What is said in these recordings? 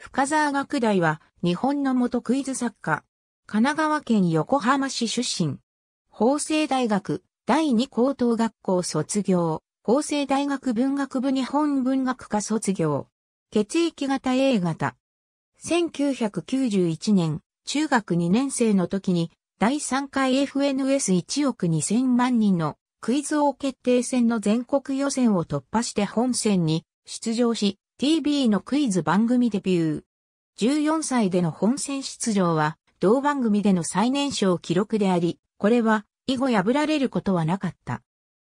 深沢学大は日本の元クイズ作家。神奈川県横浜市出身。法政大学第二高等学校卒業。法政大学文学部日本文学科卒業。血液型 A 型。1991年、中学2年生の時に第3回 FNS1 億2000万人のクイズ王決定戦の全国予選を突破して本戦に出場し、TV のクイズ番組デビュー。14歳での本戦出場は、同番組での最年少記録であり、これは、以後破られることはなかった。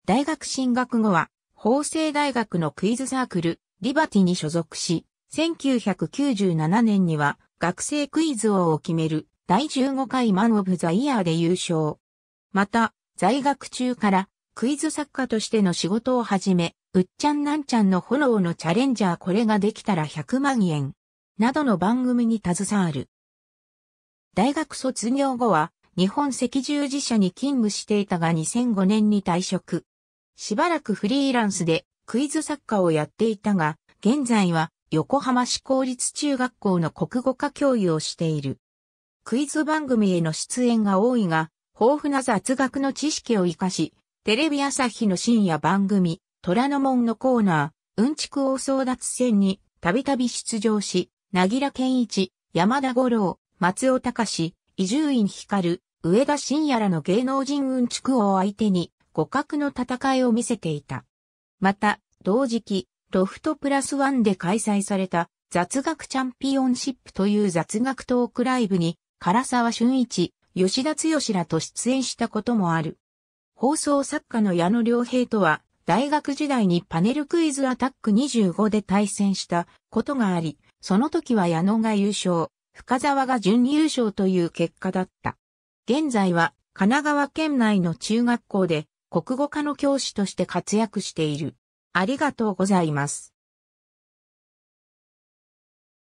大学進学後は、法政大学のクイズサークル、リバティに所属し、1997年には、学生クイズ王を決める、第15回マンオブザイヤーで優勝。また、在学中から、クイズ作家としての仕事を始め、うっちゃんなんちゃんの炎のチャレンジャーこれができたら100万円、などの番組に携わる。大学卒業後は、日本赤十字社に勤務していたが2005年に退職。しばらくフリーランスでクイズ作家をやっていたが、現在は横浜市公立中学校の国語科教諭をしている。クイズ番組への出演が多いが、豊富な雑学の知識を活かし、テレビ朝日の深夜番組、虎ノ門のコーナー、うんちく王争奪戦にたびたび出場し、なぎら健一、山田五郎、松尾隆、伊集院光、上田晋也らの芸能人うんちく王を相手に互角の戦いを見せていた。また、同時期、ロフトプラスワンで開催された雑学チャンピオンシップという雑学トークライブに、唐沢俊一、吉田剛らと出演したこともある。放送作家の矢野良平とは、大学時代にパネルクイズアタック25で対戦したことがあり、その時は矢野が優勝、深沢が準優勝という結果だった。現在は神奈川県内の中学校で国語科の教師として活躍している。ありがとうございます。